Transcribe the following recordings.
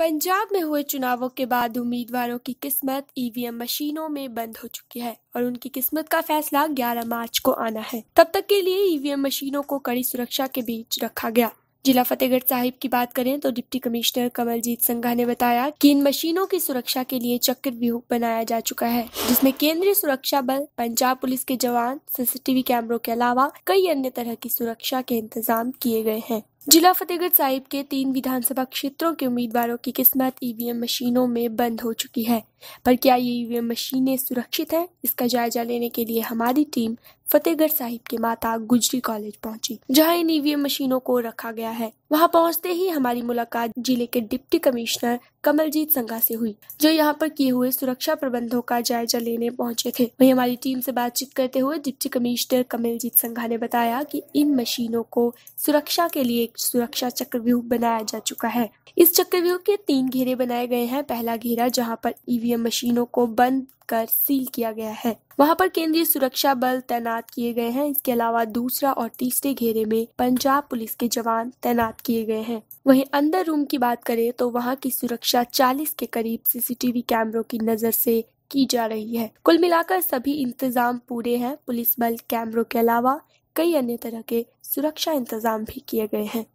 पंजाब में हुए चुनावों के बाद उम्मीदवारों की किस्मत ईवीएम मशीनों में बंद हो चुकी है और उनकी किस्मत का फैसला 11 मार्च को आना है तब तक के लिए ईवीएम मशीनों को कड़ी सुरक्षा के बीच रखा गया जिला फतेहगढ़ साहिब की बात करें तो डिप्टी कमिश्नर कमलजीत संघा ने बताया कि इन मशीनों की सुरक्षा के लिए चक्र व्यूह बनाया जा चुका है जिसमें केंद्रीय सुरक्षा बल पंजाब पुलिस के जवान सीसीटीवी कैमरों के अलावा कई अन्य तरह की सुरक्षा के इंतजाम किए गए हैं जिला फतेहगढ़ साहिब के तीन विधानसभा क्षेत्रों के उम्मीदवारों की किस्मत ईवीएम मशीनों में बंद हो चुकी है पर क्या ये ईवीएम मशीनें सुरक्षित हैं इसका जायजा लेने के लिए हमारी टीम फतेहगढ़ साहिब के माता गुजरी कॉलेज पहुंची जहां इन ईवीएम मशीनों को रखा गया है वहां पहुंचते ही हमारी मुलाकात जिले के डिप्टी कमिश्नर कमलजीत संघा से हुई जो यहां पर किए हुए सुरक्षा प्रबंधों का जायजा लेने पहुंचे थे वहीं हमारी टीम से बातचीत करते हुए डिप्टी कमिश्नर कमलजीत संघा ने बताया कि इन मशीनों को सुरक्षा के लिए एक सुरक्षा चक्रव्यूह बनाया जा चुका है इस चक्रव्यूह के तीन घेरे बनाए गए हैं पहला घेरा जहाँ पर ईवीएम मशीनों को बंद कर सील किया गया है वहां पर केंद्रीय सुरक्षा बल तैनात किए गए हैं इसके अलावा दूसरा और तीसरे घेरे में पंजाब पुलिस के जवान तैनात किए गए हैं वहीं अंदर रूम की बात करें तो वहां की सुरक्षा 40 के करीब सीसीटीवी कैमरों की नजर से की जा रही है कुल मिलाकर सभी इंतजाम पूरे हैं पुलिस बल कैमरों के अलावा कई अन्य तरह के सुरक्षा इंतजाम भी किए गए हैं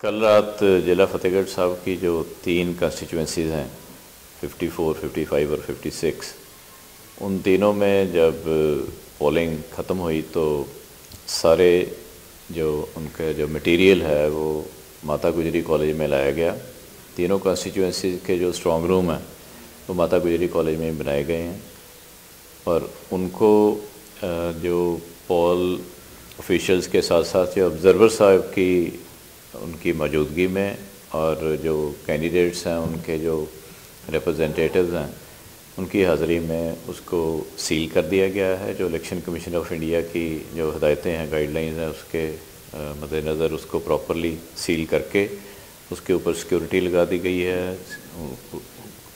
कल रात जिला फतेहगढ़ साहब की जो तीन कंस्टिट्यूंसीज हैं 54, 55 और 56 उन तीनों में जब पोलिंग ख़त्म हुई तो सारे जो उनके जो मटेरियल है वो माता गुजरी कॉलेज में लाया गया तीनों कॉन्स्टिट्यूंसी के जो स्ट्रॉन्ग रूम हैं वो माता गुजरी कॉलेज में बनाए गए हैं और उनको जो पोल ऑफिशल्स के साथ साथ जो ऑब्ज़रवर साहब की उनकी मौजूदगी में और जो कैंडिडेट्स हैं उनके जो रिप्रेजेंटेटिव्स हैं उनकी हाज़री में उसको सील कर दिया गया है जो इलेक्शन कमीशन ऑफ इंडिया की जो हदायतें हैं गाइडलाइंस हैं उसके मद्देनज़र उसको प्रॉपरली सील करके उसके ऊपर सिक्योरिटी लगा दी गई है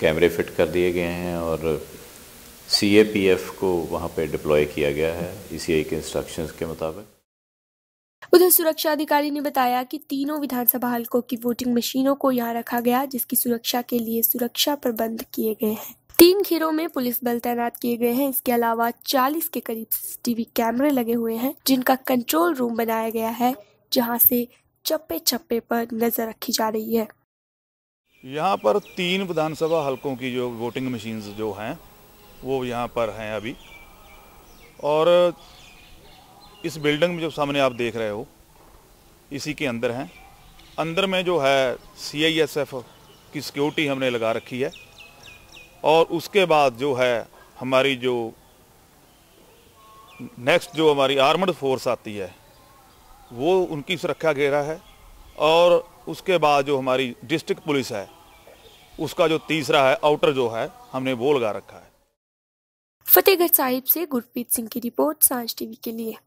कैमरे फिट कर दिए गए हैं और सी ए पी एफ़ को वहाँ पे डिप्लॉय किया गया है ई सी आई के इंस्ट्रक्शंस के मुताबिक उधर सुरक्षा अधिकारी ने बताया कि तीनों विधानसभा हलकों की वोटिंग मशीनों को यहाँ रखा गया जिसकी सुरक्षा के लिए सुरक्षा प्रबंध किए गए हैं तीन खेरों में पुलिस बल तैनात किए गए हैं इसके अलावा 40 के करीब सीसीटीवी कैमरे लगे हुए हैं जिनका कंट्रोल रूम बनाया गया है जहां से चप्पे चप्पे पर नजर रखी जा रही है यहाँ पर तीन विधानसभा हलकों की जो वोटिंग मशीन जो हैं वो यहाँ पर हैं अभी और इस बिल्डिंग में जो सामने आप देख रहे हो इसी के अंदर हैं अंदर में जो है सी आई एस एफ की सिक्योरिटी हमने लगा रखी है और उसके बाद जो है हमारी जो नेक्स्ट जो हमारी आर्मड फोर्स आती है वो उनकी सुरक्षा घेरा है और उसके बाद जो हमारी डिस्ट्रिक्ट पुलिस है उसका जो तीसरा है आउटर जो है हमने वो लगा रखा है फतेहगढ़ साहिब से गुरप्रीत सिंह की रिपोर्ट सांझ टीवी के लिए